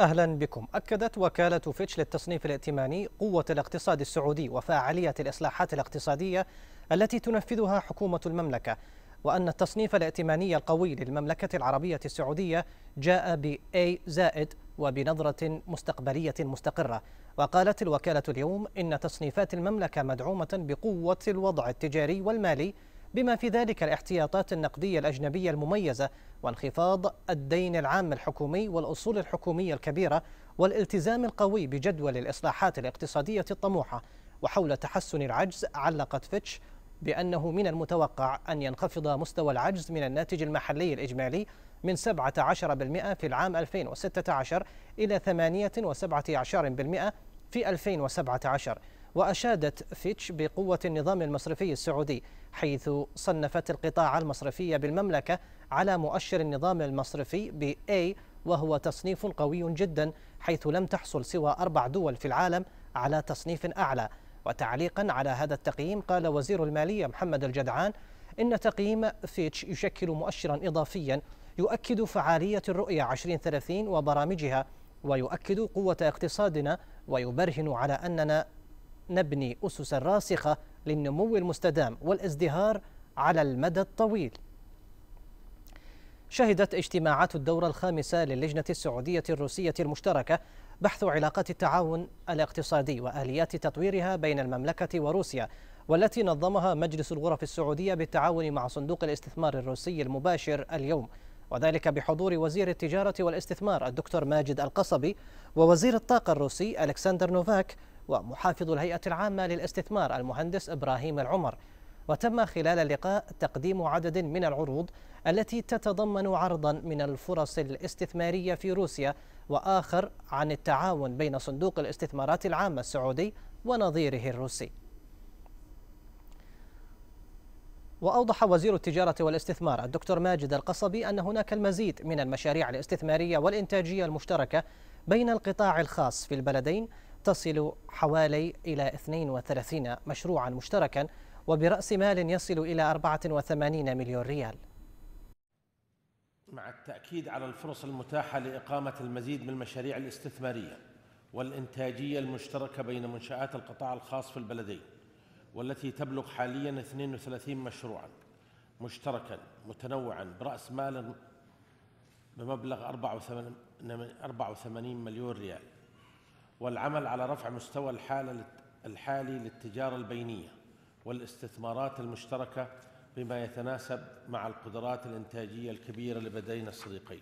أهلا بكم أكدت وكالة فيتش للتصنيف الائتماني قوة الاقتصاد السعودي وفاعلية الإصلاحات الاقتصادية التي تنفذها حكومة المملكة وأن التصنيف الائتماني القوي للمملكة العربية السعودية جاء ب A زائد وبنظرة مستقبلية مستقرة وقالت الوكالة اليوم إن تصنيفات المملكة مدعومة بقوة الوضع التجاري والمالي بما في ذلك الاحتياطات النقدية الأجنبية المميزة وانخفاض الدين العام الحكومي والأصول الحكومية الكبيرة والالتزام القوي بجدول الإصلاحات الاقتصادية الطموحة وحول تحسن العجز علقت فيتش بأنه من المتوقع أن ينخفض مستوى العجز من الناتج المحلي الإجمالي من 17% في العام 2016 إلى 18% في 2017 وأشادت فيتش بقوة النظام المصرفي السعودي حيث صنفت القطاع المصرفي بالمملكة على مؤشر النظام المصرفي بـ A وهو تصنيف قوي جدا حيث لم تحصل سوى أربع دول في العالم على تصنيف أعلى وتعليقا على هذا التقييم قال وزير المالية محمد الجدعان إن تقييم فيتش يشكل مؤشرا إضافيا يؤكد فعالية الرؤية 2030 وبرامجها ويؤكد قوة اقتصادنا ويبرهن على أننا نبني أسسا راسخة للنمو المستدام والازدهار على المدى الطويل شهدت اجتماعات الدورة الخامسة للجنة السعودية الروسية المشتركة بحث علاقات التعاون الاقتصادي وآليات تطويرها بين المملكة وروسيا والتي نظمها مجلس الغرف السعودية بالتعاون مع صندوق الاستثمار الروسي المباشر اليوم وذلك بحضور وزير التجارة والاستثمار الدكتور ماجد القصبي ووزير الطاقة الروسي ألكسندر نوفاك ومحافظ الهيئة العامة للاستثمار المهندس إبراهيم العمر وتم خلال اللقاء تقديم عدد من العروض التي تتضمن عرضا من الفرص الاستثمارية في روسيا وآخر عن التعاون بين صندوق الاستثمارات العامة السعودي ونظيره الروسي وأوضح وزير التجارة والاستثمار الدكتور ماجد القصبي أن هناك المزيد من المشاريع الاستثمارية والإنتاجية المشتركة بين القطاع الخاص في البلدين تصل حوالي إلى 32 مشروعا مشتركا وبرأس مال يصل إلى 84 مليون ريال مع التأكيد على الفرص المتاحة لإقامة المزيد من المشاريع الاستثمارية والإنتاجية المشتركة بين منشآت القطاع الخاص في البلدين والتي تبلغ حاليا 32 مشروعا مشتركا متنوعا برأس مال بمبلغ 84 مليون ريال والعمل على رفع مستوى الحالة الحالي للتجارة البينية والاستثمارات المشتركة بما يتناسب مع القدرات الإنتاجية الكبيرة لبدينا الصديقين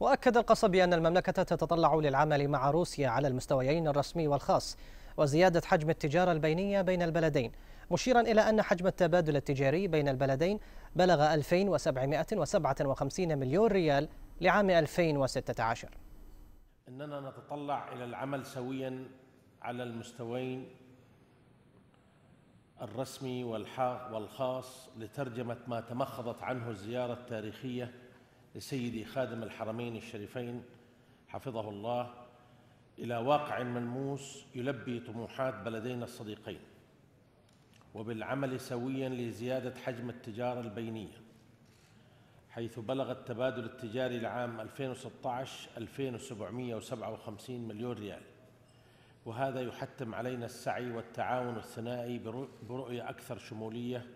وأكد القصبي أن المملكة تتطلع للعمل مع روسيا على المستويين الرسمي والخاص وزيادة حجم التجارة البينية بين البلدين مشيرا إلى أن حجم التبادل التجاري بين البلدين بلغ 2757 مليون ريال لعام 2016 إننا نتطلع إلى العمل سويا على المستويين الرسمي والخاص لترجمة ما تمخضت عنه الزيارة التاريخية لسيدي خادم الحرمين الشريفين حفظه الله إلى واقع ملموس يلبي طموحات بلدينا الصديقين وبالعمل سويا لزيادة حجم التجارة البينية حيث بلغ التبادل التجاري لعام 2016 2757 مليون ريال وهذا يحتم علينا السعي والتعاون الثنائي برؤية أكثر شمولية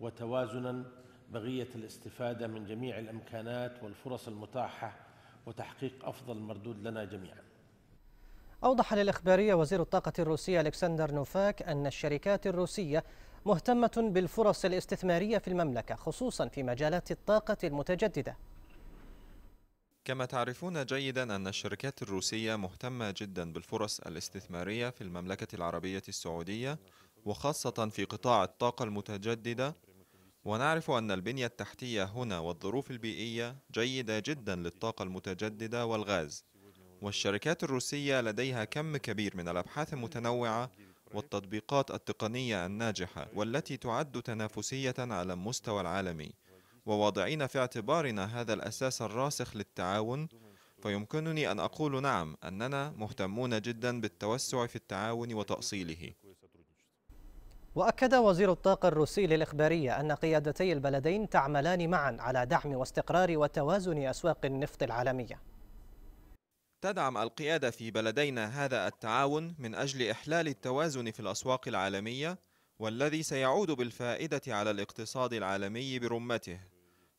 وتوازناً بغية الاستفادة من جميع الإمكانات والفرص المتاحة وتحقيق أفضل مردود لنا جميعاً أوضح للإخبارية وزير الطاقة الروسية ألكسندر نوفاك أن الشركات الروسية مهتمة بالفرص الاستثمارية في المملكة خصوصا في مجالات الطاقة المتجددة كما تعرفون جيدا أن الشركات الروسية مهتمة جدا بالفرص الاستثمارية في المملكة العربية السعودية وخاصة في قطاع الطاقة المتجددة ونعرف أن البنية التحتية هنا والظروف البيئية جيدة جدا للطاقة المتجددة والغاز والشركات الروسية لديها كم كبير من الأبحاث المتنوعة والتطبيقات التقنية الناجحة والتي تعد تنافسية على المستوى العالمي وواضعين في اعتبارنا هذا الأساس الراسخ للتعاون فيمكنني أن أقول نعم أننا مهتمون جدا بالتوسع في التعاون وتأصيله وأكد وزير الطاقة الروسي للإخبارية أن قيادتي البلدين تعملان معا على دعم واستقرار وتوازن أسواق النفط العالمية تدعم القيادة في بلدينا هذا التعاون من أجل إحلال التوازن في الأسواق العالمية والذي سيعود بالفائدة على الاقتصاد العالمي برمته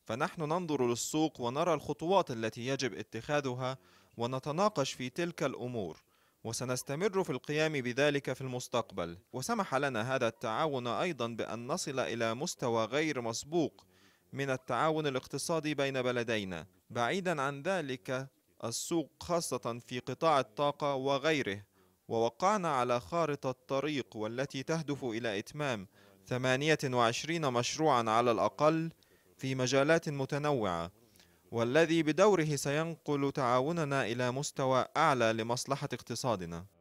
فنحن ننظر للسوق ونرى الخطوات التي يجب اتخاذها ونتناقش في تلك الامور وسنستمر في القيام بذلك في المستقبل وسمح لنا هذا التعاون ايضا بان نصل الى مستوى غير مسبوق من التعاون الاقتصادي بين بلدينا بعيدا عن ذلك السوق خاصه في قطاع الطاقه وغيره ووقعنا على خارطه طريق والتي تهدف الى اتمام 28 مشروعا على الاقل في مجالات متنوعة والذي بدوره سينقل تعاوننا إلى مستوى أعلى لمصلحة اقتصادنا